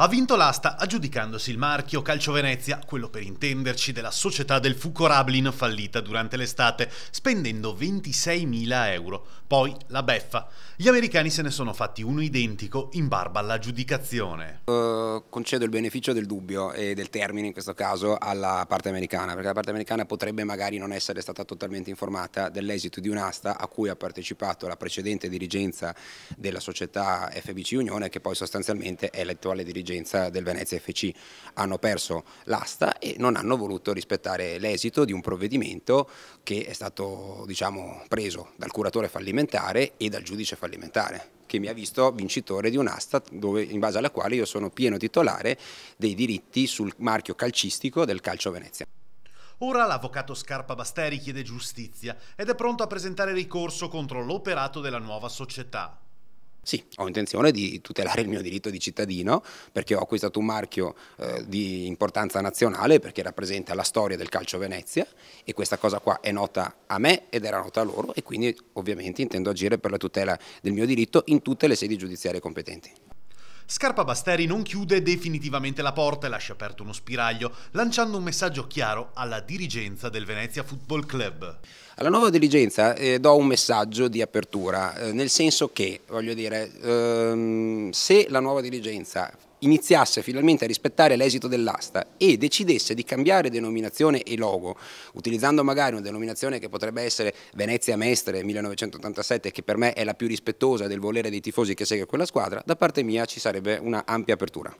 ha vinto l'asta aggiudicandosi il marchio Calcio Venezia, quello per intenderci della società del Fucorablin fallita durante l'estate, spendendo 26.000 euro. Poi la beffa. Gli americani se ne sono fatti uno identico in barba all'aggiudicazione. Uh, concedo il beneficio del dubbio e del termine in questo caso alla parte americana, perché la parte americana potrebbe magari non essere stata totalmente informata dell'esito di un'asta a cui ha partecipato la precedente dirigenza della società FBC Unione, che poi sostanzialmente è l'attuale dirigenza dirigenza del Venezia FC hanno perso l'asta e non hanno voluto rispettare l'esito di un provvedimento che è stato diciamo, preso dal curatore fallimentare e dal giudice fallimentare che mi ha visto vincitore di un'asta dove, in base alla quale io sono pieno titolare dei diritti sul marchio calcistico del calcio Venezia. Ora l'avvocato Scarpa Basteri chiede giustizia ed è pronto a presentare ricorso contro l'operato della nuova società. Sì, ho intenzione di tutelare il mio diritto di cittadino perché ho acquistato un marchio eh, di importanza nazionale perché rappresenta la storia del calcio Venezia e questa cosa qua è nota a me ed era nota a loro e quindi ovviamente intendo agire per la tutela del mio diritto in tutte le sedi giudiziarie competenti. Scarpa Basteri non chiude definitivamente la porta e lascia aperto uno spiraglio, lanciando un messaggio chiaro alla dirigenza del Venezia Football Club. Alla nuova dirigenza eh, do un messaggio di apertura, eh, nel senso che, voglio dire, ehm, se la nuova dirigenza iniziasse finalmente a rispettare l'esito dell'asta e decidesse di cambiare denominazione e logo, utilizzando magari una denominazione che potrebbe essere Venezia Mestre 1987, che per me è la più rispettosa del volere dei tifosi che segue quella squadra, da parte mia ci sarebbe una ampia apertura.